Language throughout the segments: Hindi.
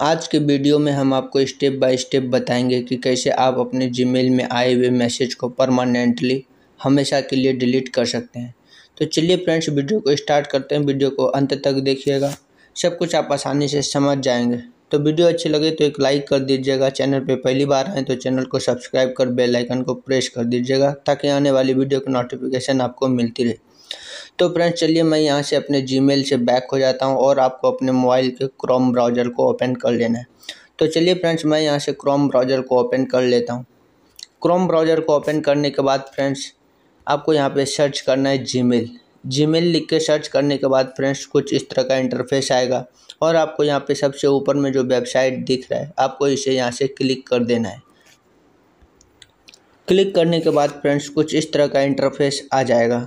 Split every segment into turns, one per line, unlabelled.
आज के वीडियो में हम आपको स्टेप बाय स्टेप बताएंगे कि कैसे आप अपने जीमेल में आए हुए मैसेज को परमानेंटली हमेशा के लिए डिलीट कर सकते हैं तो चलिए फ्रेंड्स वीडियो को स्टार्ट करते हैं वीडियो को अंत तक देखिएगा सब कुछ आप आसानी से समझ जाएंगे तो वीडियो अच्छी लगे तो एक लाइक कर दीजिएगा चैनल पर पहली बार आए तो चैनल को सब्सक्राइब कर बेल आइकन को प्रेस कर दीजिएगा ताकि आने वाली वीडियो की नोटिफिकेशन आपको मिलती रहे तो फ्रेंड्स चलिए मैं यहाँ से अपने जी से बैक हो जाता हूँ और आपको अपने मोबाइल के क्रोम ब्राउज़र को ओपन कर लेना है तो चलिए फ्रेंड्स मैं यहाँ से क्रोम ब्राउज़र को ओपन कर लेता हूँ क्रोम ब्राउज़र को ओपन करने के बाद फ्रेंड्स आपको यहाँ पे सर्च करना है जीमेल जीमेल लिख के सर्च करने के बाद फ्रेंड्स कुछ इस तरह का इंटरफेस आएगा और आपको यहाँ पे सबसे ऊपर में जो वेबसाइट दिख रहा है आपको इसे यहाँ से क्लिक कर देना है क्लिक करने के बाद फ्रेंड्स कुछ इस तरह का इंटरफेस आ जाएगा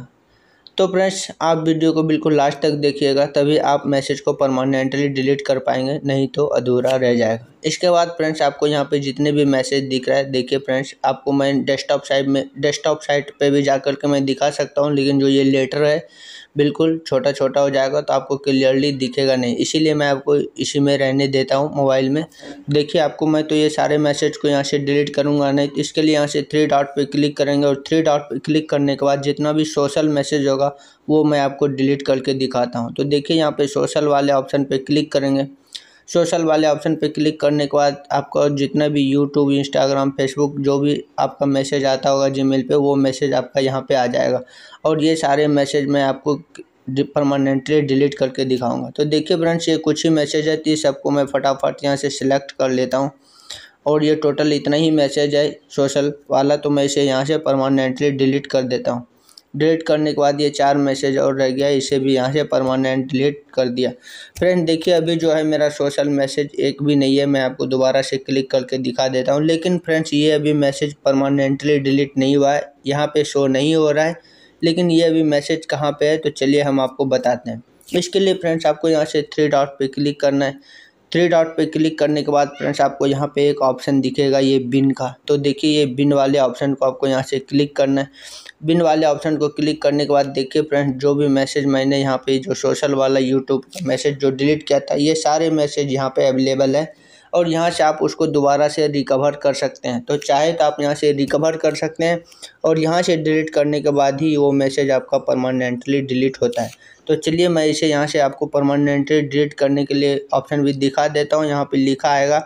तो फ्रेंड्स आप वीडियो को बिल्कुल लास्ट तक देखिएगा तभी आप मैसेज को परमानेंटली डिलीट कर पाएंगे नहीं तो अधूरा रह जाएगा इसके बाद फ्रेंड्स आपको यहाँ पे जितने भी मैसेज दिख रहा है देखिए फ्रेंड्स आपको मैं डेस्कटॉप साइट में डेस्कटॉप साइट पे भी जा कर के मैं दिखा सकता हूँ लेकिन जो ये लेटर है बिल्कुल छोटा छोटा हो जाएगा तो आपको क्लियरली दिखेगा नहीं इसीलिए मैं आपको इसी में रहने देता हूँ मोबाइल में देखिए आपको मैं तो ये सारे मैसेज को यहाँ से डिलीट करूँगा नहीं तो इसके लिए यहाँ से थ्री डॉट पे क्लिक करेंगे और थ्री डॉट पे क्लिक करने के बाद जितना भी सोशल मैसेज होगा वो मैं आपको डिलीट करके दिखाता हूँ तो देखिए यहाँ पर सोशल वाले ऑप्शन पर क्लिक करेंगे सोशल वाले ऑप्शन पे क्लिक करने के बाद आपका जितना भी यूट्यूब इंस्टाग्राम फेसबुक जो भी आपका मैसेज आता होगा जीमेल पे वो मैसेज आपका यहाँ पे आ जाएगा और ये सारे मैसेज मैं आपको परमानेंटली डिलीट करके दिखाऊंगा तो देखिए फ्रेंड्स ये कुछ ही मैसेज है तो ये सबको मैं फटाफट यहाँ से सिलेक्ट कर लेता हूँ और ये टोटल इतना ही मैसेज है सोशल वाला तो मैं इसे यहाँ से परमानेंटली डिलीट कर देता हूँ डिलीट करने के बाद ये चार मैसेज और रह गया इसे भी यहाँ से परमानेंट डिलीट कर दिया फ्रेंड देखिए अभी जो है मेरा सोशल मैसेज एक भी नहीं है मैं आपको दोबारा से क्लिक करके दिखा देता हूँ लेकिन फ्रेंड्स ये अभी मैसेज परमानेंटली डिलीट नहीं हुआ है यहाँ पर शो नहीं हो रहा है लेकिन ये अभी मैसेज कहाँ पर है तो चलिए हम आपको बताते हैं इसके लिए फ्रेंड्स आपको यहाँ से थ्री डॉट पर क्लिक करना है थ्री डॉट पे क्लिक करने के बाद फ्रेंड्स आपको यहाँ पे एक ऑप्शन दिखेगा ये बिन का तो देखिए ये बिन वाले ऑप्शन को आपको यहाँ से क्लिक करना है बिन वाले ऑप्शन को क्लिक करने के बाद देखिए फ्रेंड्स जो भी मैसेज मैंने यहाँ पे जो सोशल वाला यूट्यूब मैसेज जो डिलीट किया था ये सारे मैसेज यहाँ पे अवेलेबल है और यहाँ से आप उसको दोबारा से रिकवर कर सकते हैं तो चाहे तो आप यहाँ से रिकवर कर सकते हैं और यहाँ से डिलीट करने के बाद ही वो मैसेज आपका परमानेंटली डिलीट होता है तो चलिए मैं इसे यहाँ से आपको परमानेंटली डिलीट करने के लिए ऑप्शन भी दिखा देता हूँ यहाँ पर लिखा आएगा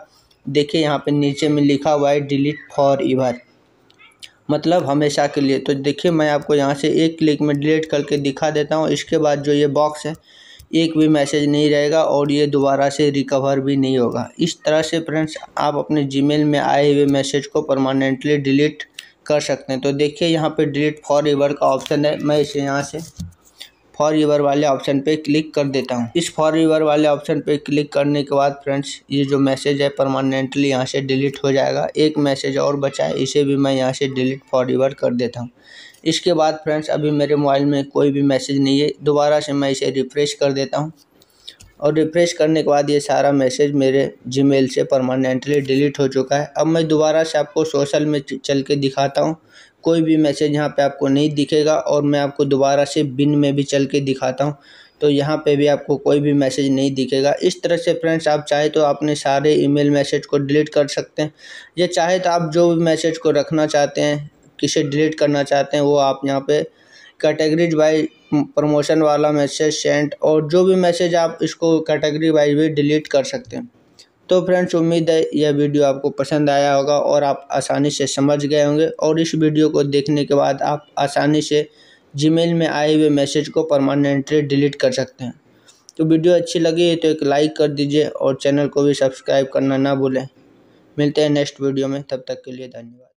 देखिए यहाँ पर नीचे में लिखा हुआ है डिलीट फॉर ईवर मतलब हमेशा के लिए तो देखिए मैं आपको यहाँ से एक क्लिक में डिलीट करके दिखा देता हूँ इसके बाद जो ये बॉक्स है एक भी मैसेज नहीं रहेगा और ये दोबारा से रिकवर भी नहीं होगा इस तरह से फ्रेंड्स आप अपने जीमेल में आए हुए मैसेज को परमानेंटली डिलीट कर सकते हैं तो देखिए यहाँ पे डिलीट फॉर ईवर का ऑप्शन है मैं इसे यहाँ से फॉर ईवर वाले ऑप्शन पे क्लिक कर देता हूँ इस फॉर ईवर वाले ऑप्शन पे क्लिक करने के बाद फ्रेंड्स ये जो मैसेज है परमानेंटली यहाँ से डिलीट हो जाएगा एक मैसेज और बचा है इसे भी मैं यहाँ से डिलीट फॉर ईवर कर देता हूँ इसके बाद फ्रेंड्स अभी मेरे मोबाइल में कोई भी मैसेज नहीं है दोबारा से मैं इसे रिफ़्रेश कर देता हूँ और रिफ़्रेश करने के बाद ये सारा मैसेज मेरे जीमेल से परमानेंटली डिलीट हो चुका है अब मैं दोबारा से आपको सोशल में चल के दिखाता हूँ कोई भी मैसेज यहाँ पे आपको नहीं दिखेगा और मैं आपको दोबारा से बिन में भी चल के दिखाता हूँ तो यहाँ पे भी आपको कोई भी मैसेज नहीं दिखेगा इस तरह से फ्रेंड्स आप चाहे तो अपने सारे ईमेल मैसेज को डिलीट कर सकते हैं या चाहे तो आप जो भी मैसेज को रखना चाहते हैं किसे डिलीट करना चाहते हैं वो आप यहाँ पे कैटेगरीज वाइज प्रमोशन वाला मैसेज सेंड और जो भी मैसेज आप इसको कैटेगरी वाइज भी डिलीट कर सकते हैं तो फ्रेंड्स उम्मीद है यह वीडियो आपको पसंद आया होगा और आप आसानी से समझ गए होंगे और इस वीडियो को देखने के बाद आप आसानी से जीमेल में आए हुए मैसेज को परमानेंटली डिलीट कर सकते हैं तो वीडियो अच्छी लगी तो एक लाइक कर दीजिए और चैनल को भी सब्सक्राइब करना ना भूलें मिलते हैं नेक्स्ट वीडियो में तब तक के लिए धन्यवाद